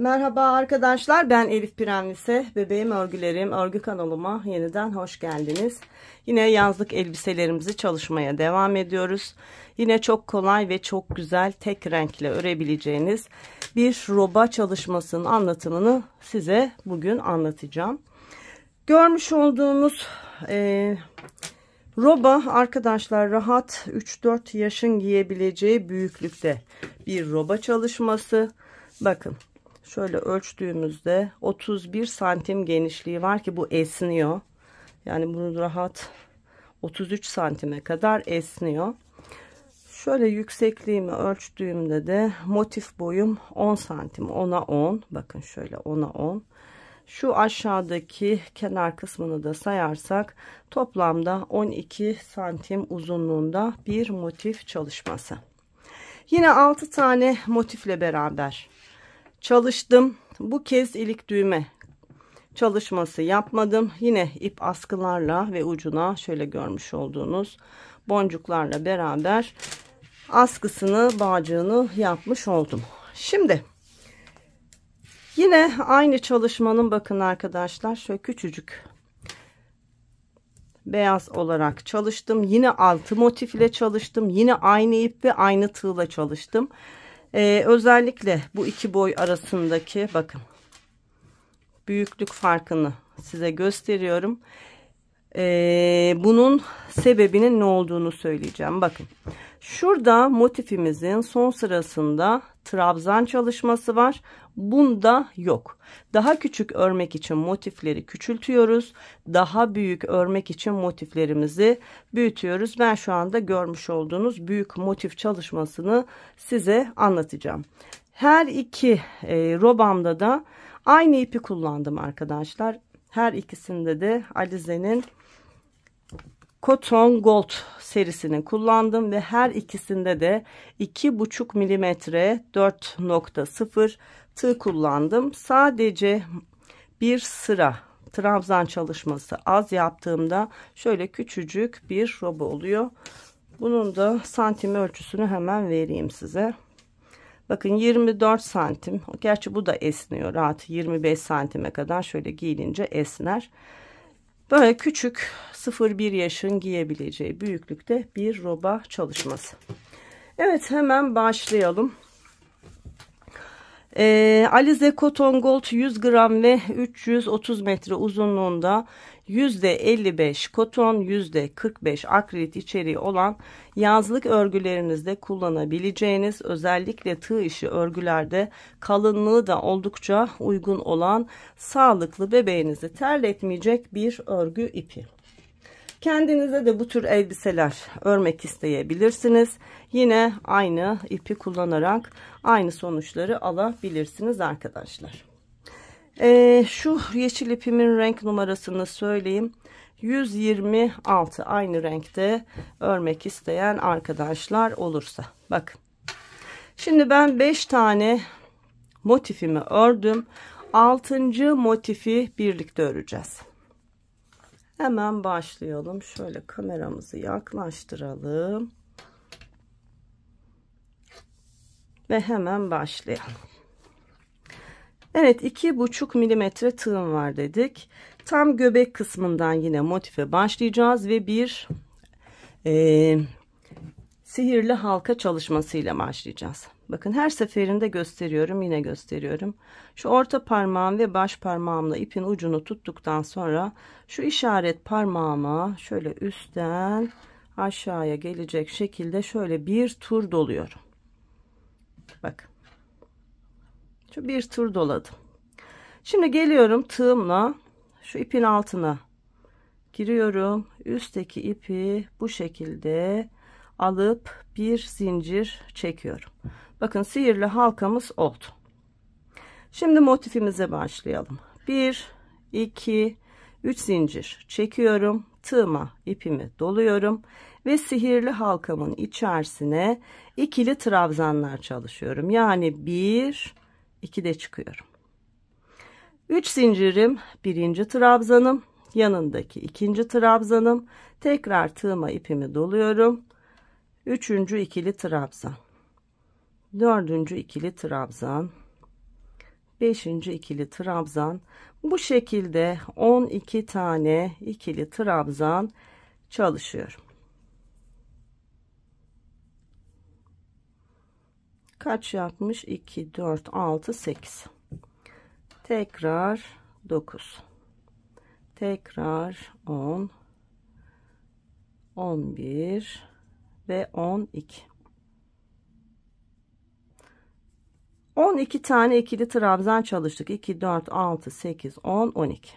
Merhaba arkadaşlar ben Elif Pirenlise bebeğim örgülerim örgü kanalıma yeniden hoş geldiniz. Yine yazlık elbiselerimizi çalışmaya devam ediyoruz. Yine çok kolay ve çok güzel tek renkle örebileceğiniz bir roba çalışmasının anlatımını size bugün anlatacağım. Görmüş olduğunuz e, roba arkadaşlar rahat 3-4 yaşın giyebileceği büyüklükte bir roba çalışması. Bakın şöyle ölçtüğümüzde 31 santim genişliği var ki bu esniyor. Yani bunu rahat 33 santime kadar esniyor. Şöyle yüksekliğimi ölçtüğümde de motif boyum 10 santim 10'a 10 bakın şöyle 10'a 10 şu aşağıdaki kenar kısmını da sayarsak toplamda 12 santim uzunluğunda bir motif çalışması yine 6 tane motifle beraber çalıştım. Bu kez ilik düğme çalışması yapmadım. Yine ip askılarla ve ucuna şöyle görmüş olduğunuz boncuklarla beraber askısını bağcığını yapmış oldum. Şimdi yine aynı çalışmanın bakın arkadaşlar şöyle küçücük beyaz olarak çalıştım. Yine altı motifle çalıştım. Yine aynı ip ve aynı tığla çalıştım. Ee, özellikle bu iki boy arasındaki bakın büyüklük farkını size gösteriyorum. Ee, bunun sebebinin ne olduğunu söyleyeceğim. Bakın şurada motifimizin son sırasında trabzan çalışması var. Bunda yok. Daha küçük örmek için motifleri küçültüyoruz. Daha büyük örmek için motiflerimizi büyütüyoruz. Ben şu anda görmüş olduğunuz büyük motif çalışmasını size anlatacağım. Her iki e, robamda da aynı ipi kullandım arkadaşlar. Her ikisinde de Alize'nin Cotton Gold serisini kullandım ve her ikisinde de 2,5 mm 4.0 tığ kullandım. Sadece bir sıra trabzan çalışması az yaptığımda şöyle küçücük bir roba oluyor. Bunun da santim ölçüsünü hemen vereyim size. Bakın 24 santim. Gerçi bu da esniyor. Rahat 25 santime kadar şöyle giyilince esner. Böyle küçük 0-1 yaşın giyebileceği büyüklükte bir roba çalışması. Evet hemen başlayalım. E, Alize Cotton Gold 100 gram ve 330 metre uzunluğunda %55 koton %45 akrilit içeriği olan yazlık örgülerinizde kullanabileceğiniz özellikle tığ işi örgülerde kalınlığı da oldukça uygun olan sağlıklı bebeğinizi terletmeyecek bir örgü ipi. Kendinize de bu tür elbiseler örmek isteyebilirsiniz. Yine aynı ipi kullanarak aynı sonuçları alabilirsiniz arkadaşlar. Ee, şu yeşil ipimin renk numarasını söyleyeyim. 126 aynı renkte örmek isteyen arkadaşlar olursa. Bak. Şimdi ben 5 tane motifimi ördüm. 6. motifi birlikte öreceğiz. Hemen başlayalım. Şöyle kameramızı yaklaştıralım. Ve hemen başlayalım. Evet iki buçuk milimetre tığım var dedik. Tam göbek kısmından yine motife başlayacağız ve bir e, sihirli halka çalışmasıyla başlayacağız. Bakın her seferinde gösteriyorum yine gösteriyorum. Şu orta parmağım ve baş parmağımla ipin ucunu tuttuktan sonra şu işaret parmağıma şöyle üstten aşağıya gelecek şekilde şöyle bir tur doluyorum. Bak. Şu bir tur doladım. Şimdi geliyorum tığımla şu ipin altına giriyorum. Üstteki ipi bu şekilde alıp bir zincir çekiyorum. Bakın sihirli halkamız oldu. Şimdi motifimize başlayalım. 1 2 3 zincir çekiyorum. Tığıma ipimi doluyorum ve sihirli halkamın içerisine ikili trabzanlar çalışıyorum. Yani 1 2 de çıkıyorum. 3 zincirim birinci trabzanım yanındaki ikinci trabzanım tekrar tığıma ipimi doluyorum üçüncü ikili trabzan dördüncü ikili trabzan beşinci ikili trabzan bu şekilde 12 tane ikili trabzan çalışıyorum kaç yapmış 2 4 6 8 tekrar 9 tekrar 10 11 ve 12 12 tane ikili trabzan çalıştık. 2, 4, 6, 8, 10, 12.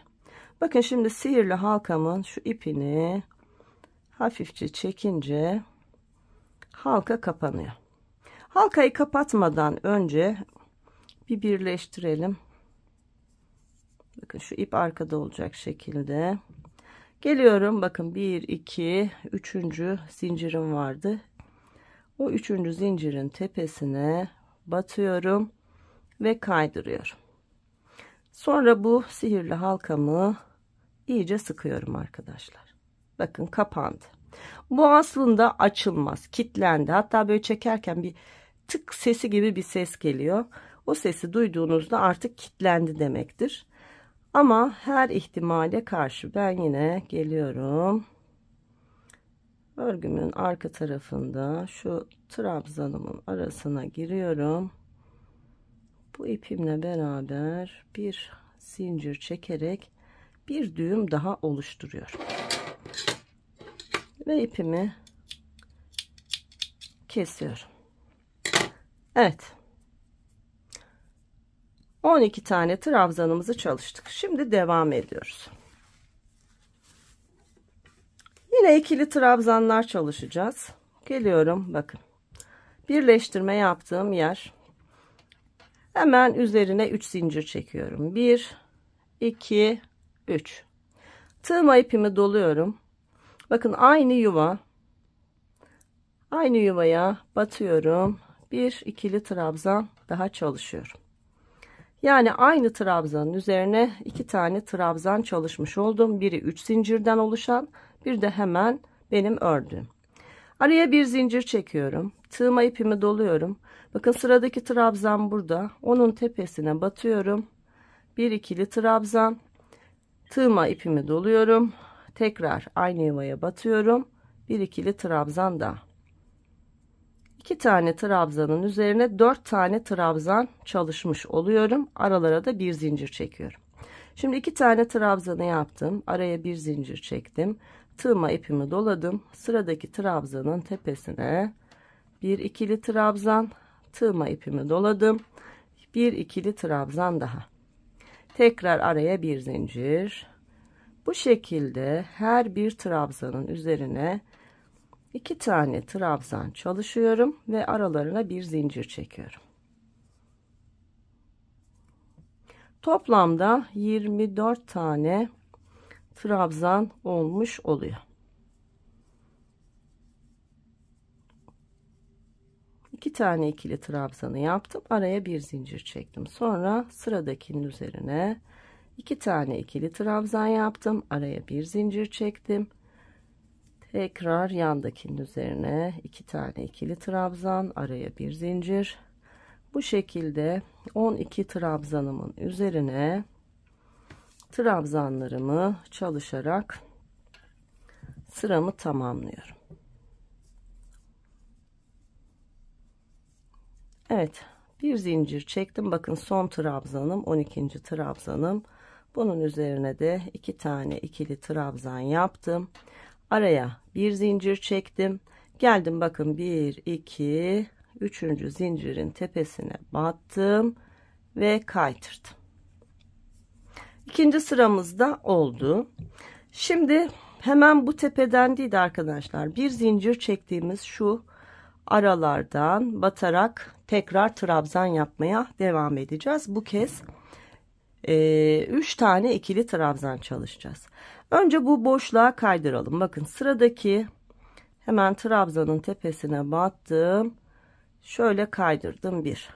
Bakın şimdi sihirli halkamın şu ipini hafifçe çekince halka kapanıyor. Halkayı kapatmadan önce bir birleştirelim. Bakın şu ip arkada olacak şekilde. Geliyorum bakın 1, 2, 3. zincirim vardı. O üçüncü zincirin tepesine batıyorum ve kaydırıyorum. Sonra bu sihirli halkamı iyice sıkıyorum arkadaşlar. Bakın kapandı. Bu aslında açılmaz. Kitlendi. Hatta böyle çekerken bir tık sesi gibi bir ses geliyor. O sesi duyduğunuzda artık kitlendi demektir. Ama her ihtimale karşı ben yine geliyorum örgümün arka tarafında şu trabzanımın arasına giriyorum bu ipimle beraber bir zincir çekerek bir düğüm daha oluşturuyorum ve ipimi kesiyorum Evet 12 tane trabzanımızı çalıştık şimdi devam ediyoruz Yine ikili trabzanlar çalışacağız. Geliyorum bakın. Birleştirme yaptığım yer. Hemen üzerine 3 zincir çekiyorum. 1 2 3. Tığma ipimi doluyorum. Bakın aynı yuva. Aynı yuvaya batıyorum. Bir ikili trabzan daha çalışıyorum. Yani aynı trabzanın üzerine iki tane trabzan çalışmış oldum. Biri 3 zincirden oluşan, bir de hemen benim ördüğüm. Araya bir zincir çekiyorum. Tığma ipimi doluyorum. Bakın sıradaki trabzan burada. Onun tepesine batıyorum. Bir ikili trabzan. Tığma ipimi doluyorum. Tekrar aynı yuvaya batıyorum. Bir ikili trabzan daha. İki tane trabzanın üzerine dört tane trabzan çalışmış oluyorum. Aralara da bir zincir çekiyorum. Şimdi iki tane trabzanı yaptım. Araya bir zincir çektim tığıma ipimi doladım sıradaki trabzanın tepesine bir ikili trabzan tığıma ipimi doladım bir ikili trabzan daha tekrar araya bir zincir bu şekilde her bir trabzanın üzerine iki tane trabzan çalışıyorum ve aralarına bir zincir çekiyorum toplamda 24 tane trabzan olmuş oluyor. İki tane ikili trabzanı yaptım araya bir zincir çektim sonra sıradakinin üzerine iki tane ikili trabzan yaptım araya bir zincir çektim tekrar yandakinin üzerine iki tane ikili trabzan araya bir zincir bu şekilde 12 trabzanımın üzerine trabzanlarımı çalışarak sıramı tamamlıyorum. Evet bir zincir çektim bakın son trabzanım 12. trabzanım bunun üzerine de iki tane ikili trabzan yaptım araya bir zincir çektim geldim bakın 1 2 3. zincirin tepesine battım ve kaytırdım. İkinci sıramızda oldu. Şimdi hemen bu tepeden değil arkadaşlar bir zincir çektiğimiz şu aralardan batarak tekrar trabzan yapmaya devam edeceğiz. Bu kez 3 e, üç tane ikili trabzan çalışacağız. Önce bu boşluğa kaydıralım. Bakın sıradaki hemen trabzanın tepesine battım. Şöyle kaydırdım bir.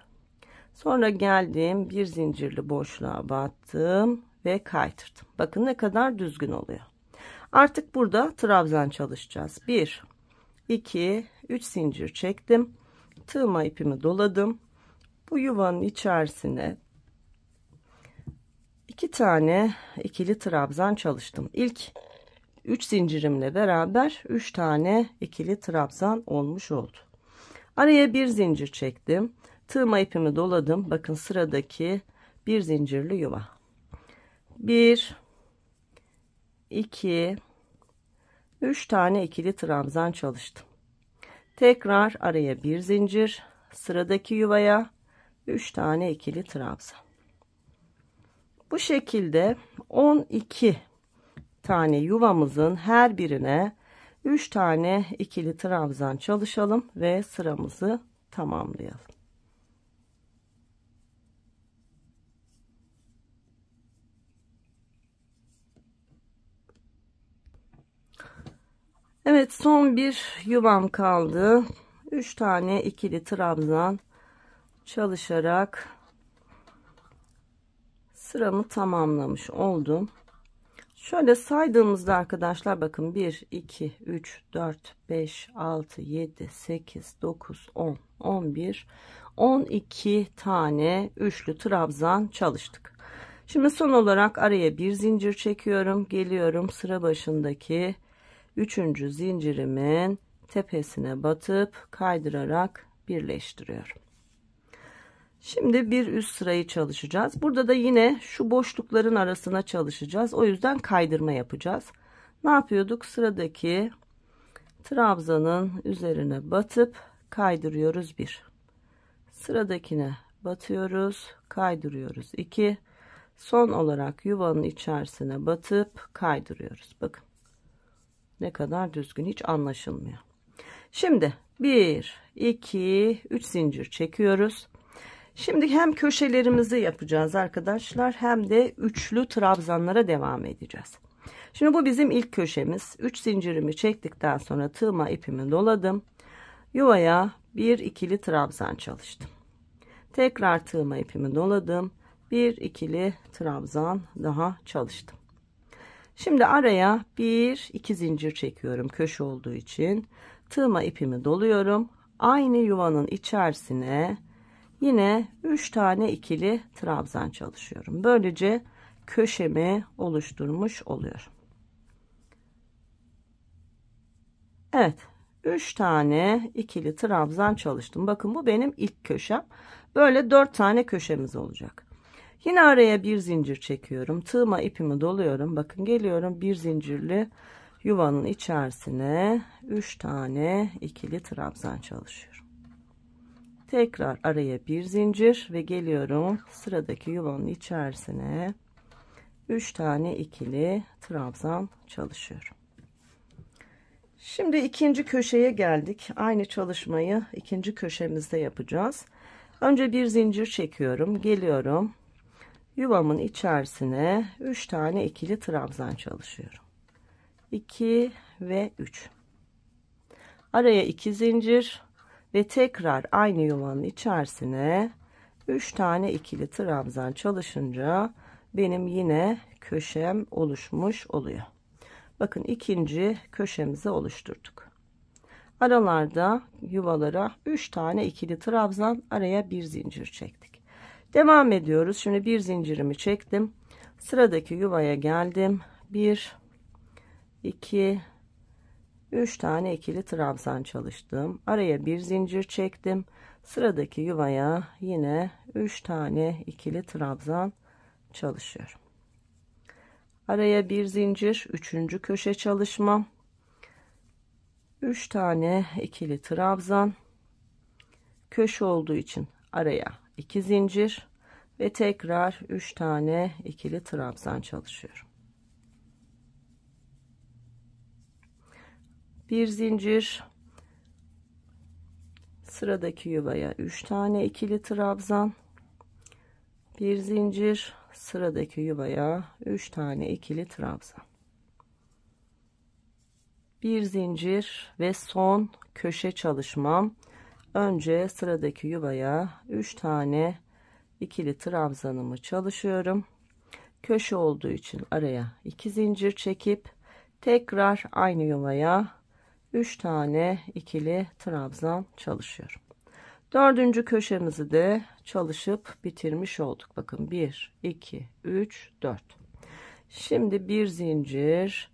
Sonra geldim bir zincirli boşluğa battım ve kaydırdım. Bakın ne kadar düzgün oluyor. Artık burada trabzan çalışacağız. 1 2 3 zincir çektim. Tığma ipimi doladım. Bu yuvanın içerisine iki tane ikili trabzan çalıştım. İlk 3 zincirimle beraber 3 tane ikili trabzan olmuş oldu. Araya bir zincir çektim. Tığma ipimi doladım. Bakın sıradaki bir zincirli yuva. 1 2 3 tane ikili tramzan çalıştım. Tekrar araya bir zincir, sıradaki yuvaya 3 tane ikili tramzan. Bu şekilde 12 tane yuvamızın her birine 3 tane ikili tramzan çalışalım ve sıramızı tamamlayalım. Evet son bir yuvam kaldı. 3 tane ikili trabzan çalışarak sıramı tamamlamış oldum. Şöyle saydığımızda arkadaşlar bakın 1, 2, 3, 4, 5, 6, 7, 8, 9, 10, 11, 12 tane üçlü trabzan çalıştık. Şimdi son olarak araya bir zincir çekiyorum. Geliyorum sıra başındaki üçüncü zincirimin tepesine batıp kaydırarak birleştiriyorum. Şimdi bir üst sırayı çalışacağız. Burada da yine şu boşlukların arasına çalışacağız. O yüzden kaydırma yapacağız. Ne yapıyorduk? Sıradaki trabzanın üzerine batıp kaydırıyoruz bir. Sıradakine batıyoruz, kaydırıyoruz iki. Son olarak yuvanın içerisine batıp kaydırıyoruz. Bakın ne kadar düzgün hiç anlaşılmıyor. Şimdi 1 2 3 zincir çekiyoruz. Şimdi hem köşelerimizi yapacağız arkadaşlar hem de üçlü trabzanlara devam edeceğiz. Şimdi bu bizim ilk köşemiz. 3 zincirimi çektikten sonra tığma ipimi doladım. Yuvaya bir ikili trabzan çalıştım. Tekrar tığma ipimi doladım. Bir ikili trabzan daha çalıştım. Şimdi araya bir iki zincir çekiyorum köşe olduğu için. tığma ipimi doluyorum. Aynı yuvanın içerisine yine 3 tane ikili trabzan çalışıyorum. Böylece köşemi oluşturmuş oluyorum. Evet 3 tane ikili trabzan çalıştım. Bakın bu benim ilk köşem. Böyle 4 tane köşemiz olacak. Yine araya bir zincir çekiyorum. Tığıma ipimi doluyorum. Bakın geliyorum bir zincirli yuvanın içerisine 3 tane ikili trabzan çalışıyorum. Tekrar araya bir zincir ve geliyorum sıradaki yuvanın içerisine 3 tane ikili trabzan çalışıyorum. Şimdi ikinci köşeye geldik. Aynı çalışmayı ikinci köşemizde yapacağız. Önce bir zincir çekiyorum. Geliyorum yuvamın içerisine 3 tane ikili trabzan çalışıyorum 2 ve 3 araya 2 zincir ve tekrar aynı yuvanın içerisine 3 tane ikili trabzan çalışınca benim yine köşem oluşmuş oluyor bakın ikinci köşemizi oluşturduk aralarda yuvalara 3 tane ikili trabzan araya bir zincir çektik Devam ediyoruz. Şimdi bir zincirimi çektim. Sıradaki yuvaya geldim. 1 2 3 tane ikili trabzan çalıştım. Araya bir zincir çektim. Sıradaki yuvaya yine 3 tane ikili trabzan çalışıyorum. Araya bir zincir, üçüncü köşe çalışma. 3 tane ikili trabzan köşe olduğu için araya 2 zincir ve tekrar 3 tane ikili trabzan çalışıyorum. Bir zincir sıradaki yuvaya 3 tane ikili trabzan bir zincir sıradaki yuvaya 3 tane ikili trabzan bir zincir ve son köşe çalışmam önce sıradaki yuvaya 3 tane ikili trabzanımı çalışıyorum köşe olduğu için araya 2 zincir çekip tekrar aynı yuvaya 3 tane ikili trabzan çalışıyorum dördüncü köşemizi de çalışıp bitirmiş olduk bakın 1 2 3 4 şimdi bir zincir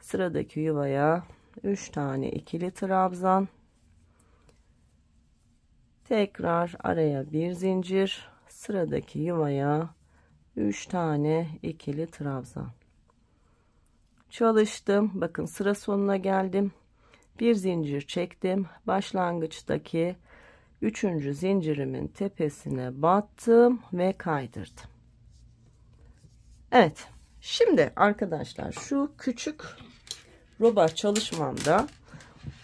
sıradaki yuvaya 3 tane ikili trabzan tekrar araya bir zincir sıradaki yuvaya 3 tane ikili trabzan çalıştım bakın sıra sonuna geldim bir zincir çektim başlangıçtaki üçüncü zincirimin tepesine battım ve kaydırdım Evet şimdi arkadaşlar şu küçük roba çalışmamda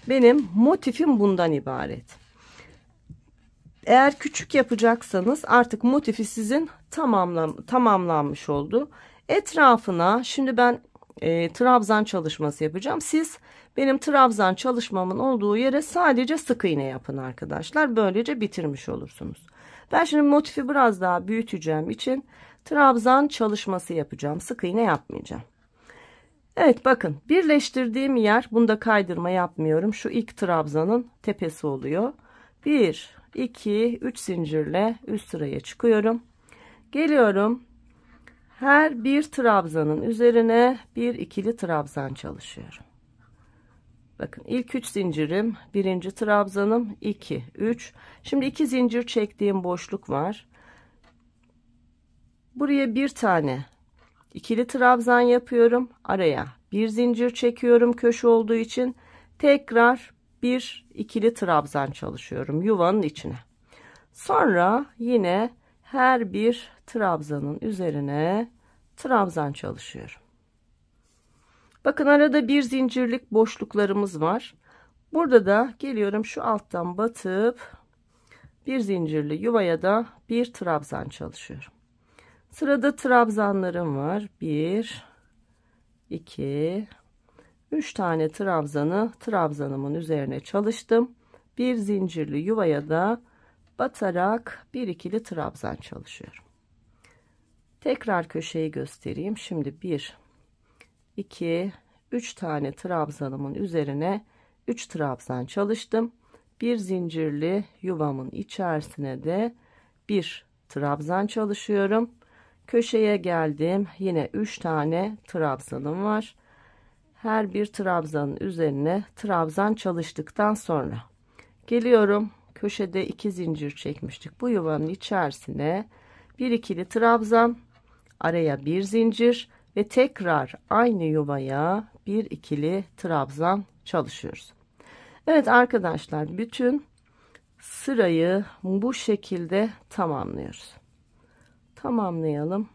benim motifim bundan ibaret eğer küçük yapacaksanız artık motifi sizin tamamlan, tamamlanmış oldu. Etrafına şimdi ben e, trabzan çalışması yapacağım. Siz benim trabzan çalışmamın olduğu yere sadece sık iğne yapın arkadaşlar. Böylece bitirmiş olursunuz. Ben şimdi motifi biraz daha büyüteceğim için trabzan çalışması yapacağım. Sık iğne yapmayacağım. Evet bakın birleştirdiğim yer bunda kaydırma yapmıyorum. Şu ilk trabzanın tepesi oluyor. 1 2 3 zincirle üst sıraya çıkıyorum geliyorum her bir trabzanın üzerine bir ikili trabzan çalışıyorum bakın ilk 3 zincirim birinci trabzanım 2 3 şimdi 2 zincir çektiğim boşluk var buraya bir tane ikili trabzan yapıyorum araya bir zincir çekiyorum köşe olduğu için tekrar bir ikili trabzan çalışıyorum yuvanın içine. Sonra yine her bir trabzanın üzerine trabzan çalışıyorum. Bakın arada bir zincirlik boşluklarımız var. Burada da geliyorum şu alttan batıp bir zincirli yuvaya da bir trabzan çalışıyorum. Sırada trabzanlarım var. 1 2 3 tane trabzanı trabzanımın üzerine çalıştım. Bir zincirli yuvaya da batarak bir ikili trabzan çalışıyorum. Tekrar köşeyi göstereyim. Şimdi 1 2 3 tane trabzanımın üzerine 3 trabzan çalıştım. Bir zincirli yuvamın içerisine de bir trabzan çalışıyorum. Köşeye geldim. Yine 3 tane trabzanım var her bir trabzanın üzerine trabzan çalıştıktan sonra geliyorum köşede iki zincir çekmiştik bu yuvanın içerisine bir ikili trabzan araya bir zincir ve tekrar aynı yuvaya bir ikili trabzan çalışıyoruz Evet arkadaşlar bütün sırayı bu şekilde tamamlıyoruz tamamlayalım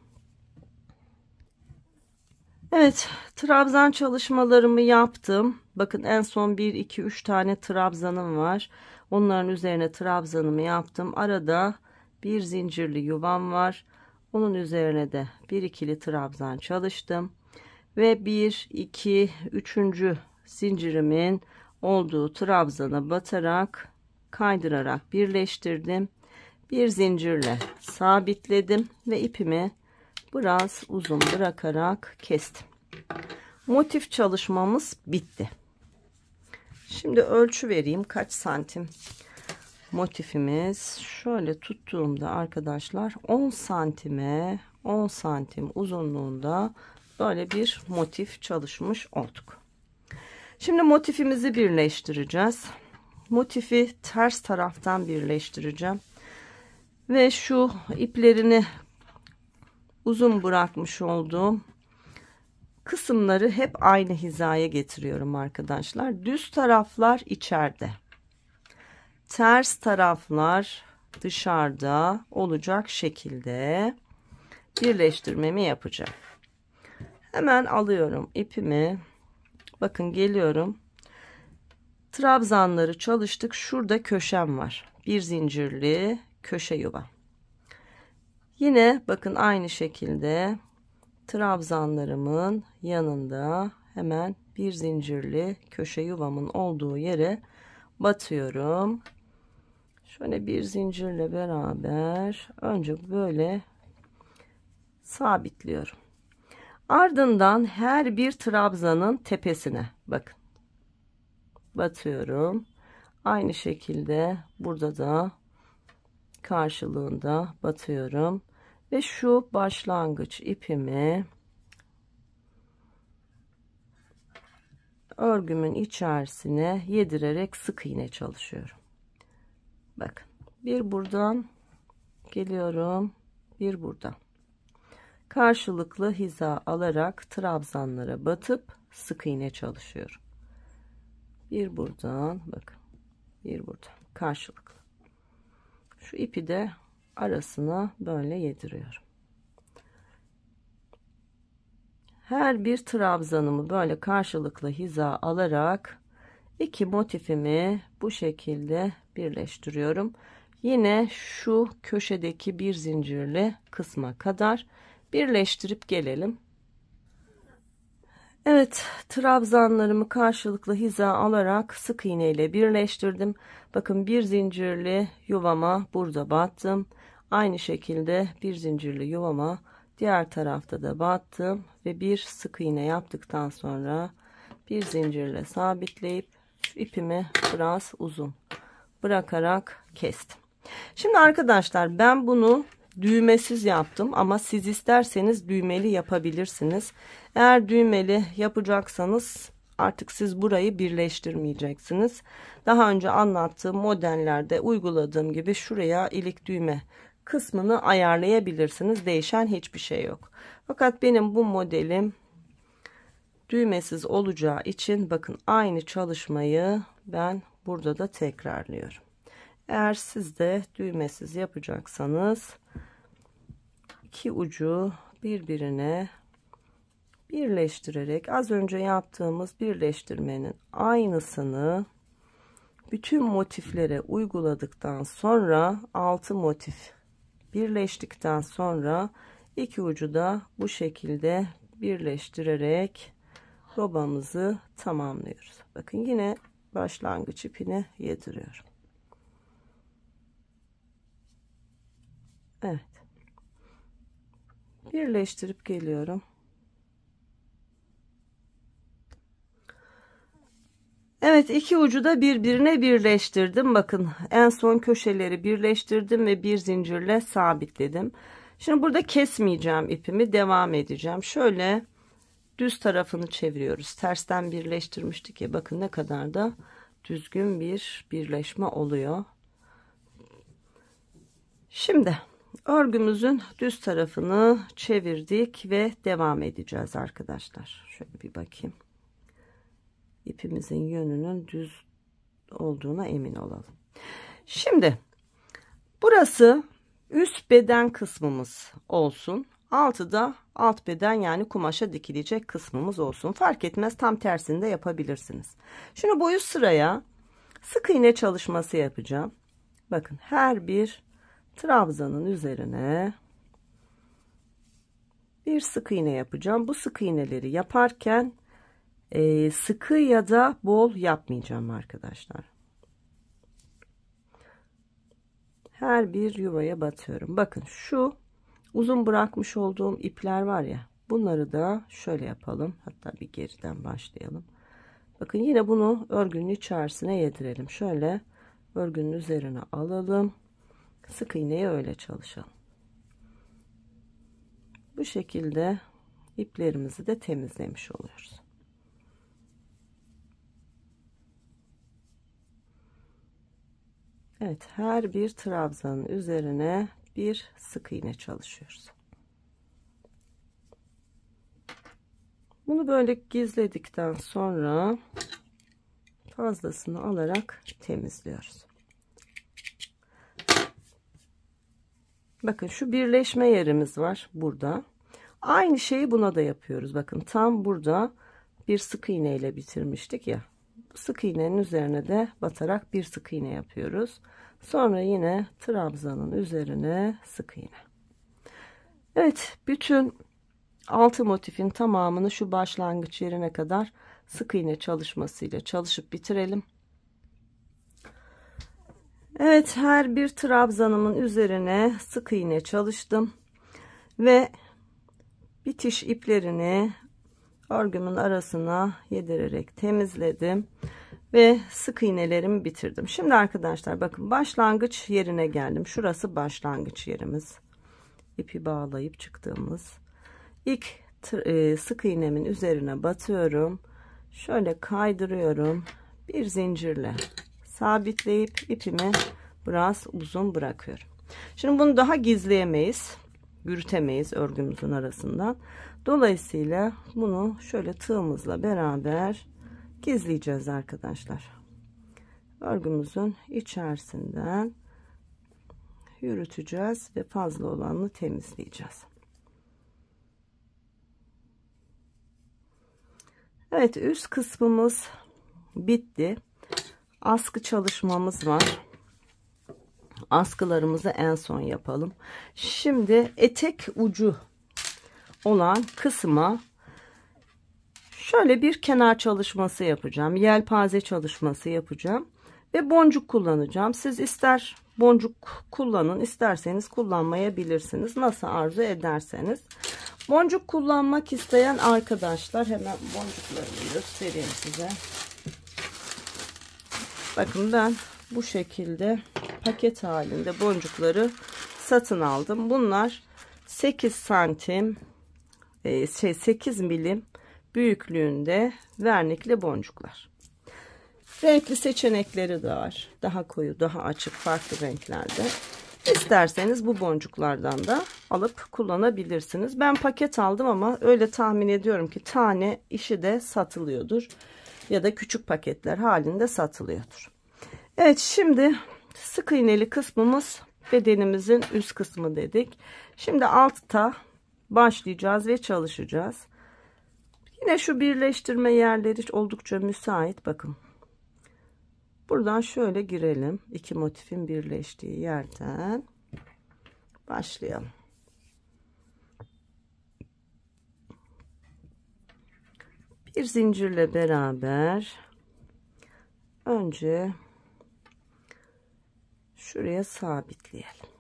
Evet trabzan çalışmalarımı yaptım. Bakın en son 1 2 3 tane trabzanım var. Onların üzerine trabzanımı yaptım. Arada bir zincirli yuvam var. Onun üzerine de bir ikili trabzan çalıştım. Ve 1 2 3. zincirimin olduğu trabzana batarak kaydırarak birleştirdim. Bir zincirle sabitledim ve ipimi biraz uzun bırakarak kestim. Motif çalışmamız bitti. Şimdi ölçü vereyim kaç santim motifimiz. Şöyle tuttuğumda arkadaşlar 10 santime 10 santim uzunluğunda böyle bir motif çalışmış olduk. Şimdi motifimizi birleştireceğiz. Motifi ters taraftan birleştireceğim. Ve şu iplerini uzun bırakmış olduğum kısımları hep aynı hizaya getiriyorum arkadaşlar. Düz taraflar içeride. Ters taraflar dışarıda olacak şekilde birleştirmemi yapacağım. Hemen alıyorum ipimi. Bakın geliyorum. Trabzanları çalıştık. Şurada köşem var. Bir zincirli köşe yuva. Yine bakın aynı şekilde trabzanlarımın yanında hemen bir zincirli köşe yuvamın olduğu yere batıyorum. Şöyle bir zincirle beraber önce böyle sabitliyorum. Ardından her bir trabzanın tepesine bakın. Batıyorum. Aynı şekilde burada da karşılığında batıyorum ve şu başlangıç ipimi örgümün içerisine yedirerek sık iğne çalışıyorum. Bakın bir buradan geliyorum bir buradan karşılıklı hiza alarak trabzanlara batıp sık iğne çalışıyorum. Bir buradan bakın bir buradan karşılıklı. Şu ipi de arasına böyle yediriyorum. Her bir trabzanımı böyle karşılıklı hiza alarak iki motifimi bu şekilde birleştiriyorum. Yine şu köşedeki bir zincirli kısma kadar birleştirip gelelim. Evet trabzanlarımı karşılıklı hiza alarak sık iğne ile birleştirdim. Bakın bir zincirli yuvama burada battım. Aynı şekilde bir zincirli yuvama diğer tarafta da battım ve bir sık iğne yaptıktan sonra bir zincirle sabitleyip şu ipimi biraz uzun bırakarak kestim. Şimdi arkadaşlar ben bunu düğmesiz yaptım ama siz isterseniz düğmeli yapabilirsiniz. Eğer düğmeli yapacaksanız artık siz burayı birleştirmeyeceksiniz. Daha önce anlattığım modellerde uyguladığım gibi şuraya ilik düğme kısmını ayarlayabilirsiniz. Değişen hiçbir şey yok. Fakat benim bu modelim düğmesiz olacağı için bakın aynı çalışmayı ben burada da tekrarlıyorum. Eğer siz de düğmesiz yapacaksanız iki ucu birbirine birleştirerek az önce yaptığımız birleştirmenin aynısını bütün motiflere uyguladıktan sonra altı motif birleştikten sonra iki ucu da bu şekilde birleştirerek robamızı tamamlıyoruz. Bakın yine başlangıç ipini yediriyorum. Evet. Birleştirip geliyorum. Evet iki ucu da birbirine birleştirdim. Bakın en son köşeleri birleştirdim ve bir zincirle sabitledim. Şimdi burada kesmeyeceğim ipimi devam edeceğim. Şöyle düz tarafını çeviriyoruz. Tersten birleştirmiştik ya bakın ne kadar da düzgün bir birleşme oluyor. Şimdi örgümüzün düz tarafını çevirdik ve devam edeceğiz arkadaşlar. Şöyle bir bakayım ipimizin yönünün düz olduğuna emin olalım. Şimdi burası üst beden kısmımız olsun. Altı da alt beden yani kumaşa dikilecek kısmımız olsun. Fark etmez tam tersini de yapabilirsiniz. Şimdi boyu sıraya sık iğne çalışması yapacağım. Bakın her bir trabzanın üzerine bir sık iğne yapacağım. Bu sık iğneleri yaparken ee, sıkı ya da bol yapmayacağım arkadaşlar. Her bir yuvaya batıyorum. Bakın şu uzun bırakmış olduğum ipler var ya bunları da şöyle yapalım. Hatta bir geriden başlayalım. Bakın yine bunu örgünün içerisine yedirelim. Şöyle örgünün üzerine alalım. Sık iğneyi öyle çalışalım. Bu şekilde iplerimizi de temizlemiş oluyoruz. Evet her bir trabzanın üzerine bir sık iğne çalışıyoruz. Bunu böyle gizledikten sonra fazlasını alarak temizliyoruz. Bakın şu birleşme yerimiz var burada. Aynı şeyi buna da yapıyoruz. Bakın tam burada bir sık iğne ile bitirmiştik ya sık iğnenin üzerine de batarak bir sık iğne yapıyoruz. Sonra yine trabzanın üzerine sık iğne. Evet, bütün altı motifin tamamını şu başlangıç yerine kadar sık iğne çalışmasıyla çalışıp bitirelim. Evet, her bir trabzanımın üzerine sık iğne çalıştım ve bitiş iplerini örgümün arasına yedirerek temizledim ve sık iğnelerimi bitirdim şimdi arkadaşlar bakın başlangıç yerine geldim şurası başlangıç yerimiz ipi bağlayıp çıktığımız ilk e, sık iğnemin üzerine batıyorum şöyle kaydırıyorum bir zincirle sabitleyip ipimi biraz uzun bırakıyorum şimdi bunu daha gizleyemeyiz yürütemeyiz örgümüzün arasından Dolayısıyla bunu şöyle tığımızla beraber gizleyeceğiz arkadaşlar. Örgümüzün içerisinden yürüteceğiz ve fazla olanı temizleyeceğiz. Evet üst kısmımız bitti. Askı çalışmamız var. Askılarımızı en son yapalım. Şimdi etek ucu olan kısma şöyle bir kenar çalışması yapacağım. Yelpaze çalışması yapacağım. Ve boncuk kullanacağım. Siz ister boncuk kullanın isterseniz kullanmayabilirsiniz. Nasıl arzu ederseniz. Boncuk kullanmak isteyen arkadaşlar hemen boncuklarını göstereyim size. Bakın ben bu şekilde paket halinde boncukları satın aldım. Bunlar 8 santim e, şey 8 milim büyüklüğünde vernikli boncuklar. Renkli seçenekleri de var. Daha koyu, daha açık, farklı renklerde. İsterseniz bu boncuklardan da alıp kullanabilirsiniz. Ben paket aldım ama öyle tahmin ediyorum ki tane işi de satılıyordur. Ya da küçük paketler halinde satılıyordur. Evet şimdi sık iğneli kısmımız bedenimizin üst kısmı dedik. Şimdi altta başlayacağız ve çalışacağız. Yine şu birleştirme yerleri oldukça müsait. Bakın. Buradan şöyle girelim. İki motifin birleştiği yerden başlayalım. Bir zincirle beraber önce şuraya sabitleyelim.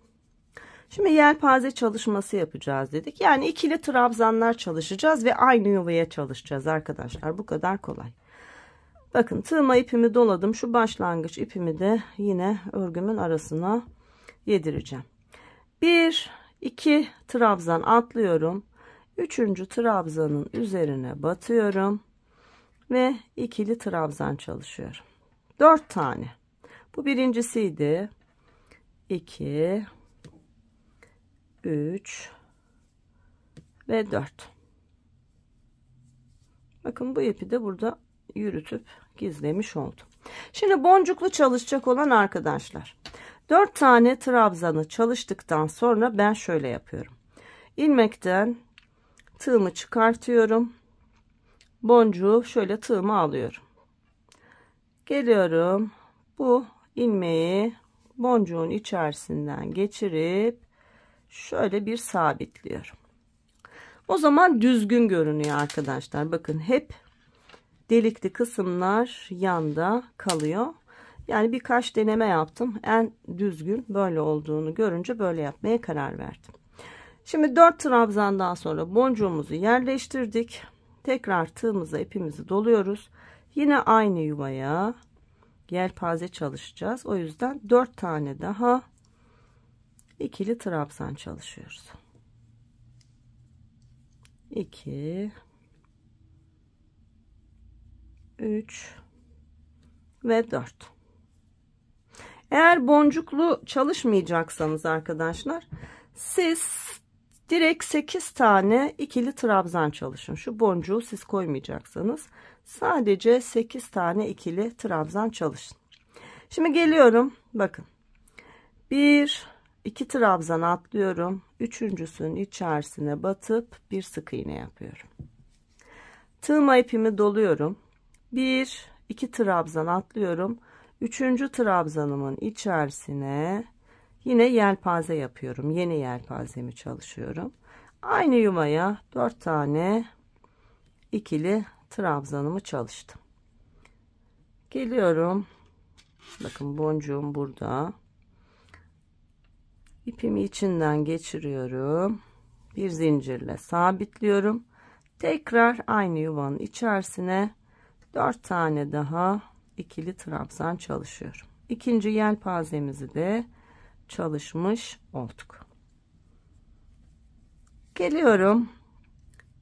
Şimdi yelpaze çalışması yapacağız dedik. Yani ikili trabzanlar çalışacağız ve aynı yuvaya çalışacağız arkadaşlar. Bu kadar kolay. Bakın tığma ipimi doladım. Şu başlangıç ipimi de yine örgümün arasına yedireceğim. 1 2 trabzan atlıyorum. 3. trabzanın üzerine batıyorum ve ikili trabzan çalışıyorum. 4 tane. Bu birincisiydi. 2 3 ve 4 bakın bu ipi de burada yürütüp gizlemiş oldum şimdi boncuklu çalışacak olan arkadaşlar 4 tane trabzanı çalıştıktan sonra ben şöyle yapıyorum ilmekten tığımı çıkartıyorum boncuğu şöyle tığımı alıyorum geliyorum bu ilmeği boncuğun içerisinden geçirip şöyle bir sabitliyorum. O zaman düzgün görünüyor arkadaşlar. Bakın hep delikli kısımlar yanda kalıyor. Yani birkaç deneme yaptım. En düzgün böyle olduğunu görünce böyle yapmaya karar verdim. Şimdi 4 trabzandan sonra boncuğumuzu yerleştirdik. Tekrar tığımıza ipimizi doluyoruz. Yine aynı yuvaya yelpaze çalışacağız. O yüzden 4 tane daha ikili trabzan çalışıyoruz. 2 3 ve 4 eğer boncuklu çalışmayacaksanız arkadaşlar siz direkt 8 tane ikili trabzan çalışın şu boncuğu siz koymayacaksanız sadece 8 tane ikili trabzan çalışın şimdi geliyorum bakın 1 2 trabzan atlıyorum. Üçüncüsünün içerisine batıp bir sık iğne yapıyorum. Tığma ipimi doluyorum. 1 2 trabzan atlıyorum. Üçüncü trabzanımın içerisine yine yelpaze yapıyorum. Yeni yelpazemi çalışıyorum. Aynı yumaya 4 tane ikili trabzanımı çalıştım. Geliyorum. Bakın boncuğum burada ipimi içinden geçiriyorum bir zincirle sabitliyorum tekrar aynı yuvanın içerisine 4 tane daha ikili trabzan çalışıyorum ikinci yelpazemizi de çalışmış olduk geliyorum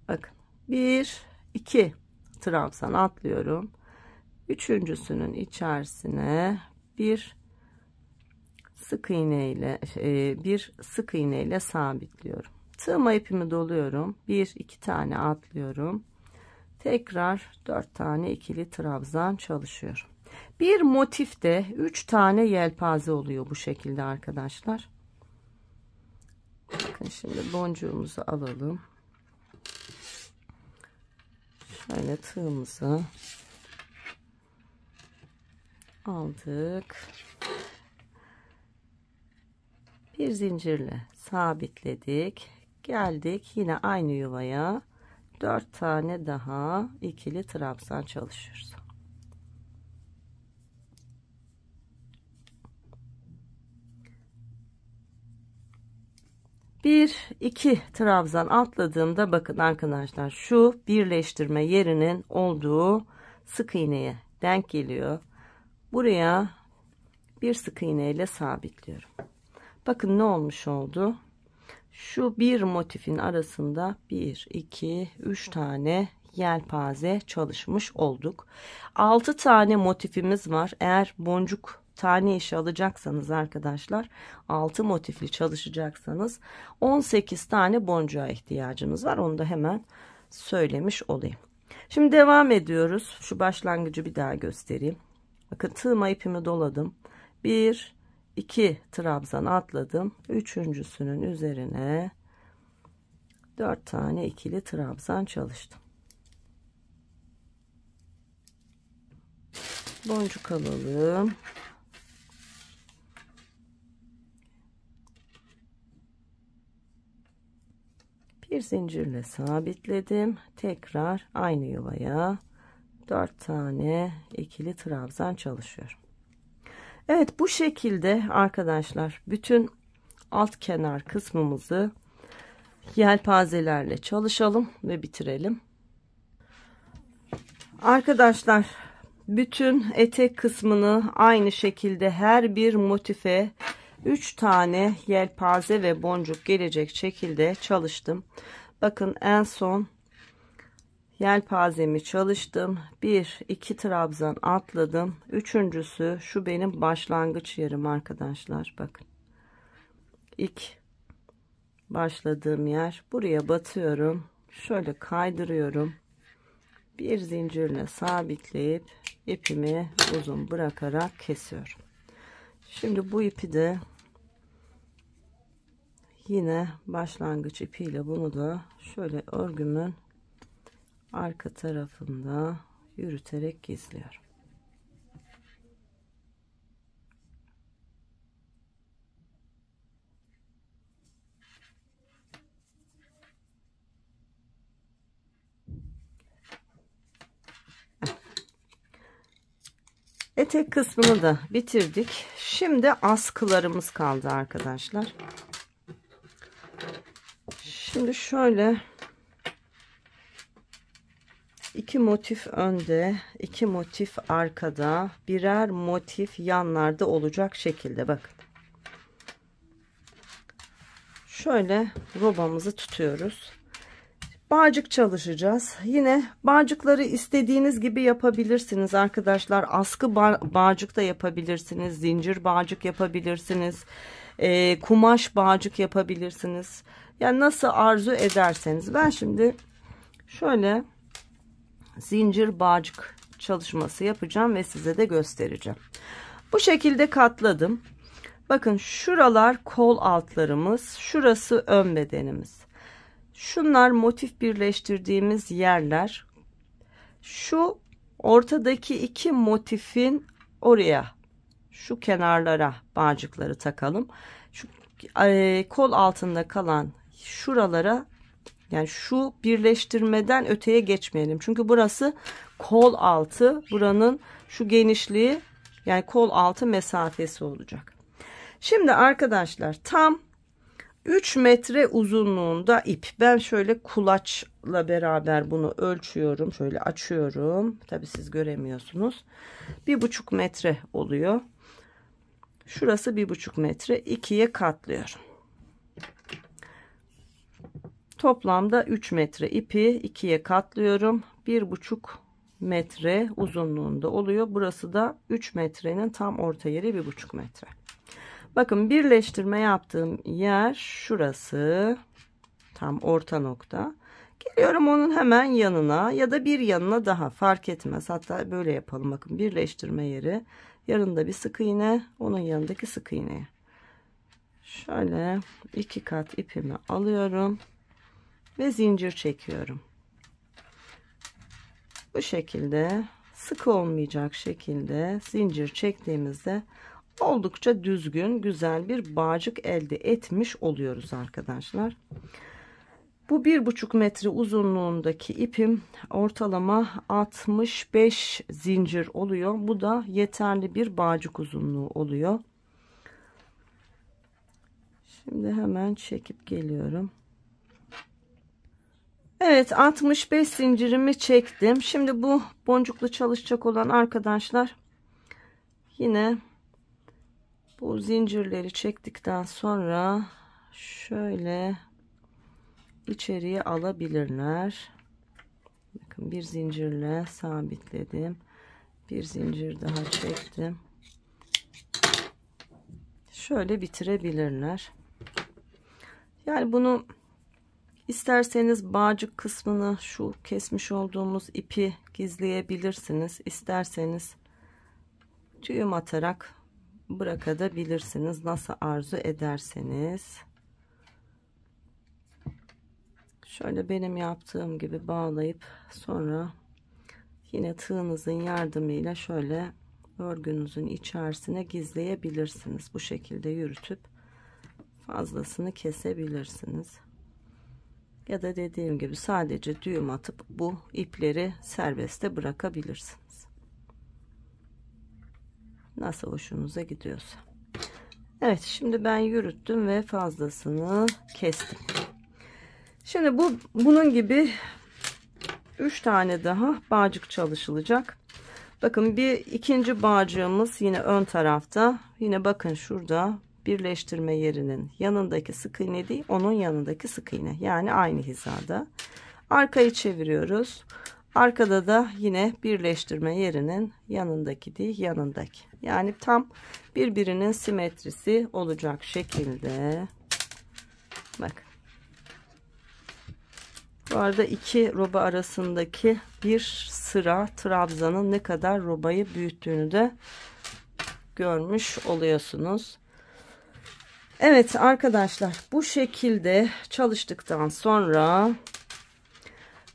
bakın 1 2 trabzan atlıyorum üçüncüsünün içerisine bir sık iğne ile şey, e, bir sık iğne ile sabitliyorum tığıma ipimi doluyorum bir iki tane atlıyorum tekrar dört tane ikili trabzan çalışıyorum bir motifte üç tane yelpaze oluyor bu şekilde arkadaşlar bakın şimdi boncuğumuzu alalım şöyle tığımızı aldık bir zincirle sabitledik geldik yine aynı yuvaya 4 tane daha ikili trabzan çalışıyoruz bir iki trabzan atladığımda bakın arkadaşlar şu birleştirme yerinin olduğu sık iğneye denk geliyor buraya bir sık iğne ile sabitliyorum bakın ne olmuş oldu şu bir motifin arasında 1 2 3 tane yelpaze çalışmış olduk 6 tane motifimiz var eğer boncuk tane işi alacaksanız arkadaşlar 6 motifli çalışacaksanız 18 tane boncuğa ihtiyacınız var onu da hemen söylemiş olayım şimdi devam ediyoruz şu başlangıcı bir daha göstereyim bakın tığıma ipimi doladım 1 2 trabzan atladım. Üçüncüsünün üzerine 4 tane ikili trabzan çalıştım. Boncuk alalım. bir zincirle sabitledim tekrar aynı yuvaya 4 tane ikili trabzan çalışıyorum Evet bu şekilde arkadaşlar bütün alt kenar kısmımızı yelpazelerle çalışalım ve bitirelim. Arkadaşlar bütün etek kısmını aynı şekilde her bir motife 3 tane yelpaze ve boncuk gelecek şekilde çalıştım. Bakın en son yelpazemi çalıştım. 1 2 trabzan atladım. Üçüncüsü şu benim başlangıç yerim arkadaşlar. Bakın. İlk başladığım yer. Buraya batıyorum. Şöyle kaydırıyorum. Bir zincirle sabitleyip ipimi uzun bırakarak kesiyorum. Şimdi bu ipi de yine başlangıç ipiyle bunu da şöyle örgümün arka tarafında yürüterek gizliyorum. Etek kısmını da bitirdik. Şimdi askılarımız kaldı arkadaşlar. Şimdi şöyle iki motif önde, iki motif arkada, birer motif yanlarda olacak şekilde bakın. Şöyle robamızı tutuyoruz. Bağcık çalışacağız. Yine bağcıkları istediğiniz gibi yapabilirsiniz arkadaşlar. Askı bağ bağcık da yapabilirsiniz. Zincir bağcık yapabilirsiniz. E, kumaş bağcık yapabilirsiniz. Yani nasıl arzu ederseniz. Ben şimdi şöyle zincir bağcık çalışması yapacağım ve size de göstereceğim. Bu şekilde katladım. Bakın şuralar kol altlarımız, şurası ön bedenimiz. Şunlar motif birleştirdiğimiz yerler. Şu ortadaki iki motifin oraya şu kenarlara bağcıkları takalım. Şu e, kol altında kalan şuralara yani şu birleştirmeden öteye geçmeyelim. Çünkü burası kol altı. Buranın şu genişliği yani kol altı mesafesi olacak. Şimdi arkadaşlar tam 3 metre uzunluğunda ip. Ben şöyle kulaçla beraber bunu ölçüyorum. Şöyle açıyorum. Tabi siz göremiyorsunuz. 1,5 metre oluyor. Şurası 1,5 metre. ikiye katlıyorum toplamda 3 metre ipi ikiye katlıyorum. 1,5 metre uzunluğunda oluyor. Burası da 3 metrenin tam orta yeri 1,5 metre. Bakın birleştirme yaptığım yer şurası. Tam orta nokta. Geliyorum onun hemen yanına ya da bir yanına daha fark etmez. Hatta böyle yapalım. Bakın birleştirme yeri. Yarında bir sık iğne. Onun yanındaki sık iğneye. Şöyle iki kat ipimi alıyorum ve zincir çekiyorum bu şekilde sıkı olmayacak şekilde zincir çektiğimizde oldukça düzgün güzel bir bağcık elde etmiş oluyoruz arkadaşlar bu bir buçuk metre uzunluğundaki ipim ortalama 65 zincir oluyor bu da yeterli bir bağcık uzunluğu oluyor şimdi hemen çekip geliyorum Evet 65 zincirimi çektim. Şimdi bu boncuklu çalışacak olan arkadaşlar yine bu zincirleri çektikten sonra şöyle içeriye alabilirler. Bakın bir zincirle sabitledim. Bir zincir daha çektim. Şöyle bitirebilirler. Yani bunu İsterseniz bağcık kısmını şu kesmiş olduğumuz ipi gizleyebilirsiniz. İsterseniz düğüm atarak bırakabilirsiniz. Nasıl arzu ederseniz. Şöyle benim yaptığım gibi bağlayıp sonra yine tığınızın yardımıyla şöyle örgünüzün içerisine gizleyebilirsiniz. Bu şekilde yürütüp fazlasını kesebilirsiniz ya da dediğim gibi sadece düğüm atıp bu ipleri serbeste bırakabilirsiniz. Nasıl hoşunuza gidiyorsa. Evet şimdi ben yürüttüm ve fazlasını kestim. Şimdi bu bunun gibi üç tane daha bağcık çalışılacak. Bakın bir ikinci bağcığımız yine ön tarafta. Yine bakın şurada birleştirme yerinin yanındaki sık iğne değil onun yanındaki sık iğne yani aynı hizada arkayı çeviriyoruz arkada da yine birleştirme yerinin yanındaki değil yanındaki yani tam birbirinin simetrisi olacak şekilde bak bu arada iki roba arasındaki bir sıra trabzanın ne kadar robayı büyüttüğünü de görmüş oluyorsunuz Evet arkadaşlar bu şekilde çalıştıktan sonra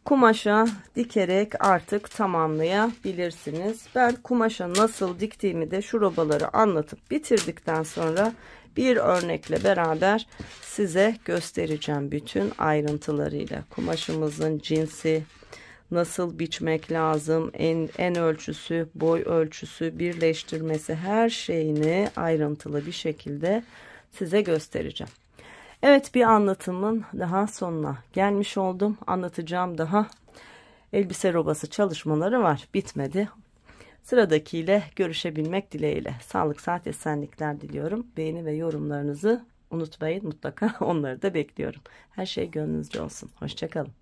kumaşa dikerek artık tamamlayabilirsiniz. Ben kumaşa nasıl diktiğimi de şu robaları anlatıp bitirdikten sonra bir örnekle beraber size göstereceğim bütün ayrıntılarıyla. Kumaşımızın cinsi, nasıl biçmek lazım, en, en ölçüsü, boy ölçüsü, birleştirmesi her şeyini ayrıntılı bir şekilde size göstereceğim. Evet bir anlatımın daha sonuna gelmiş oldum. Anlatacağım daha elbise robası çalışmaları var. Bitmedi. Sıradakiyle görüşebilmek dileğiyle. Sağlık, saat, esenlikler diliyorum. Beğeni ve yorumlarınızı unutmayın. Mutlaka onları da bekliyorum. Her şey gönlünüzce olsun. Hoşçakalın.